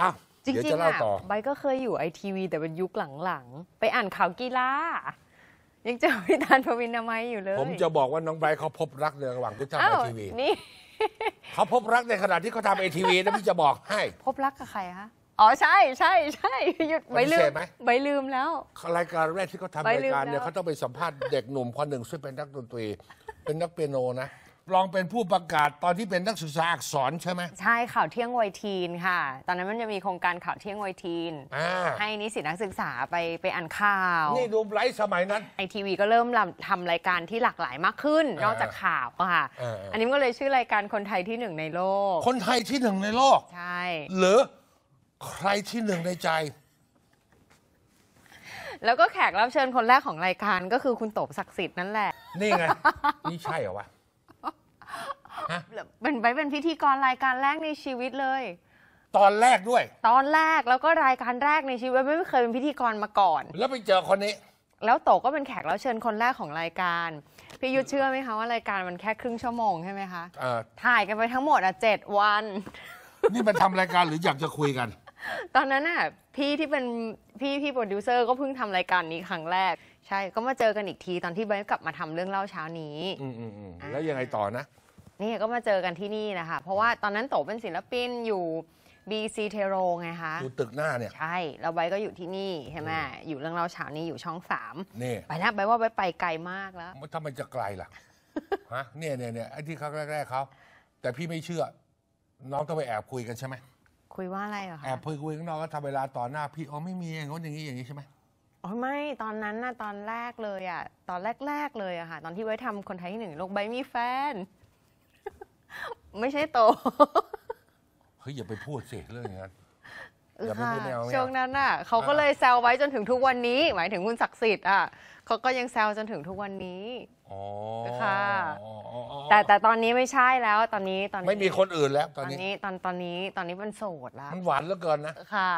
อ้าวจริงจๆเอ่ะใบก็เคยอยู่ไอทีวีแต่เป็นยุคหลัง ๆ ไปอ่านข่าวกีฬา ยังเจอพี่ธานพวินทำไมอยู่เลย ผมจะบอกว่าน้องไบร์เขาพบรักในระหว่างที่ทำไอทีวีนี่เขาพบรักในขณะที่เขาทำไอทีวีนะพี่จะบอกให้ พบรักกับใครคะอ๋อใช่ใช่ใช่หยุดใบลืมไหมใบลืมแล้วรายการแรกที่เขาทำรายการเนี่ยเขาต้องไปสัมภาษณ์เด็กหนุ่มคนหนึ่งซึ่งเป็นนักดนตรี เป็นนักเปียโนนะลองเป็นผู้ประกาศตอนที่เป็นนักศึกษาอักษรใช่ไหมใช่ข่าวเที่ยงวัยทีนค่ะ ตอนนั้นมันจะมีโครงการข่าวเที่ยงวัยทีนให้นิสิตนักศึกษาไปไปอ่านข่าวนี่ ดูไลฟ์สมัยนั้นไอทีวีก็เริ่มทำรายการที่หลากหลายมากขึ้นนอกจากข่าวค่ะออันนี้ก็เลยชื่อรายการคนไทยที่หนึ่งในโลก คนไทยที่หนึ่งในโลก ใช่หรือใครที่หนึ่งในใจ แล้วก็แขกรับเชิญคนแรกของรายการ ก็คือคุณโตบศักดิ์สิทธิ์นั่นแหละ นี่ไงนี่ใช่เหรอวะฮะเป็นไปเป็นพิธีกรรายการแรกในชีวิตเลย ตอนแรกด้วย ตอนแรกแล้วก็รายการแรกในชีวิตไม่เคยเป็นพิธีกรมาก่อน แล้วไปเจอคนนี้ แล้วโตก็เป็นแขกแล้วเชิญคนแรกของรายการพี่ยุทธเชื่อไหมคะว่ารายการมันแค่ครึ่งชั่วโมงใช่ไหมคะอ่ถ่ายกันไปทั้งหมดอ่ะเจ็ดวัน นี่มันทำรายการหรืออยากจะคุยกัน ตอนนั้นน่ะ พี่ที่เป็นพี่พี่โปรดิวเซอร์ก็เพิ่งทำรายการนี้ครั้งแรกใช่ ก็มาเจอกันอีกทีตอนที่ไบร์ทกลับมาทำเรื่องเล่าเช้านี้ อืมอืมอืมแล้วยังไงต่อนะนี่ก็มาเจอกันที่นี่นะคะเพราะว่าตอนนั้นโตเป็นศิลปินอยู่ BC เทโรไงคะอยู่ตึกหน้าเนี่ยใช่แล้วไบก็อยู่ที่นี่ใช่ไหมอยู่เรื่องเราเช้านี้อยู่ช่องสามนี่ไปนะไบว่าไบไปไกลมากแล้วทำไมจะไกลล่ะฮะเนี่ยเนี่ยเนี่ยไอ้ที่เขาแรกๆเขาแต่พี่ไม่เชื่อน้องต้องไปแอบคุยกันใช่ไหมคุยว่าอะไรเหรอคะแอบคุยคุยข้างนอกก็ทำเวลาต่อหน้า พี่อ๋อไม่มีงัี้นอย่างนี้อย่างนี้ใช่ไหมอ๋อไม่ตอนนั้นน่ะตอนแรกเลยอ่ะตอนแรกๆเลยอะค่ะตอนที่ไว้ทํำคนไทยที่หนึ่งลกไบมีแฟนไม่ใช่โต เฮ้ย อย่าไปพูดเสยเรื่องงนั้นอย่าไปพูดแนวช่วงนั้นน่ะเขาก็เลยแซวไว้จนถึงทุกวันนี้ หมายถึงคุณศักดิ์สิทธิ์อ่ะเขาก็ยังแซวจนถึงทุกวันนี้อ๋อค่ะแต่แต่ตอนนี้ไม่ใช่แล้ว ตอนนี้ตอนนี้ ไม่มีคนอื่นแล้ว ตอนนี้ตอนตอนนี้ตอนนี้มันโสดแล้วมันหวานเหลือเกินนะ ค่ะ